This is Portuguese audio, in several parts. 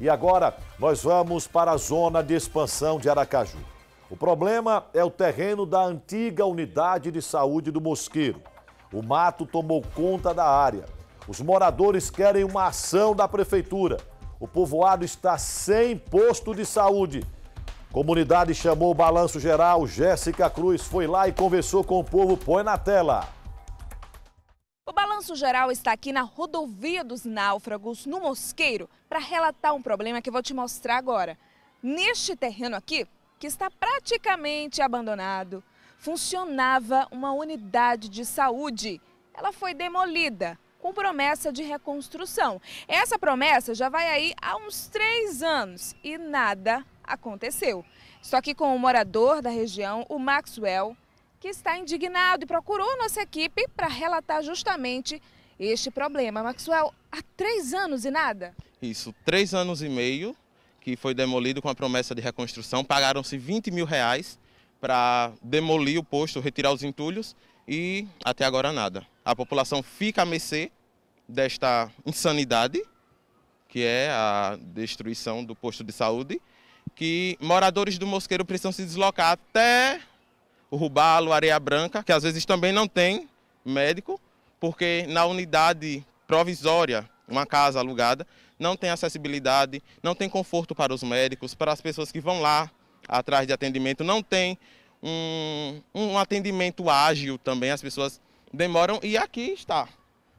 E agora nós vamos para a zona de expansão de Aracaju. O problema é o terreno da antiga unidade de saúde do Mosqueiro. O mato tomou conta da área. Os moradores querem uma ação da prefeitura. O povoado está sem posto de saúde. Comunidade chamou o Balanço Geral, Jéssica Cruz foi lá e conversou com o povo. Põe na tela balanço geral está aqui na rodovia dos náufragos, no Mosqueiro, para relatar um problema que eu vou te mostrar agora. Neste terreno aqui, que está praticamente abandonado, funcionava uma unidade de saúde. Ela foi demolida com promessa de reconstrução. Essa promessa já vai aí há uns três anos e nada aconteceu. Só que com o morador da região, o Maxwell, que está indignado e procurou nossa equipe para relatar justamente este problema. Maxwell, há três anos e nada? Isso, três anos e meio que foi demolido com a promessa de reconstrução. Pagaram-se 20 mil reais para demolir o posto, retirar os entulhos e até agora nada. A população fica a mercê desta insanidade, que é a destruição do posto de saúde, que moradores do Mosqueiro precisam se deslocar até o rubalo, areia branca, que às vezes também não tem médico, porque na unidade provisória, uma casa alugada, não tem acessibilidade, não tem conforto para os médicos, para as pessoas que vão lá atrás de atendimento, não tem um, um atendimento ágil também, as pessoas demoram e aqui está.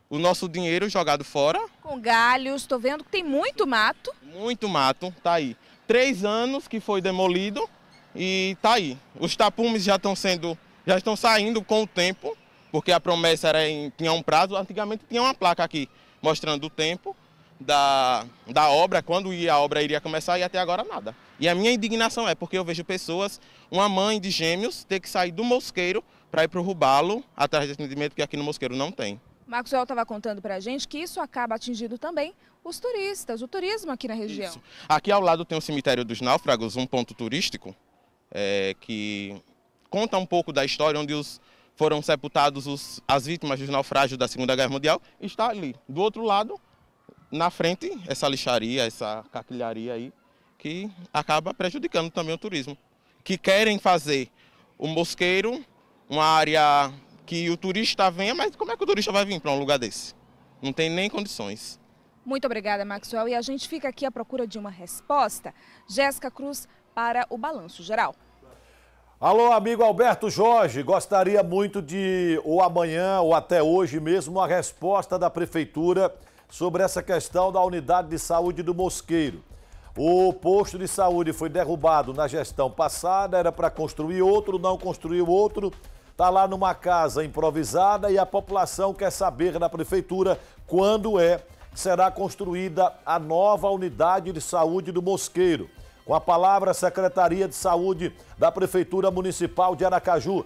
O nosso dinheiro jogado fora. Com galhos, estou vendo que tem muito mato. Muito mato, tá aí. Três anos que foi demolido, e tá aí. Os tapumes já estão sendo, já estão saindo com o tempo, porque a promessa era em, tinha um prazo. Antigamente tinha uma placa aqui mostrando o tempo da, da obra, quando ia, a obra iria começar e até agora nada. E a minha indignação é porque eu vejo pessoas, uma mãe de gêmeos, ter que sair do Mosqueiro para ir para o Rubalo atrás de atendimento que aqui no Mosqueiro não tem. Marcos Joel estava contando para a gente que isso acaba atingindo também os turistas, o turismo aqui na região. Isso. Aqui ao lado tem o cemitério dos náufragos, um ponto turístico, é, que conta um pouco da história onde os, foram sepultados os, as vítimas do naufrágio da Segunda Guerra Mundial, está ali. Do outro lado, na frente, essa lixaria, essa caquilharia aí, que acaba prejudicando também o turismo. Que querem fazer o mosqueiro, uma área que o turista venha, mas como é que o turista vai vir para um lugar desse? Não tem nem condições. Muito obrigada, Maxwell. E a gente fica aqui à procura de uma resposta. Jéssica Cruz, para o Balanço Geral. Alô, amigo Alberto Jorge, gostaria muito de, ou amanhã, ou até hoje mesmo, a resposta da Prefeitura sobre essa questão da unidade de saúde do Mosqueiro. O posto de saúde foi derrubado na gestão passada, era para construir outro, não construiu outro, está lá numa casa improvisada e a população quer saber da Prefeitura quando é será construída a nova unidade de saúde do Mosqueiro. Com a palavra, a Secretaria de Saúde da Prefeitura Municipal de Aracaju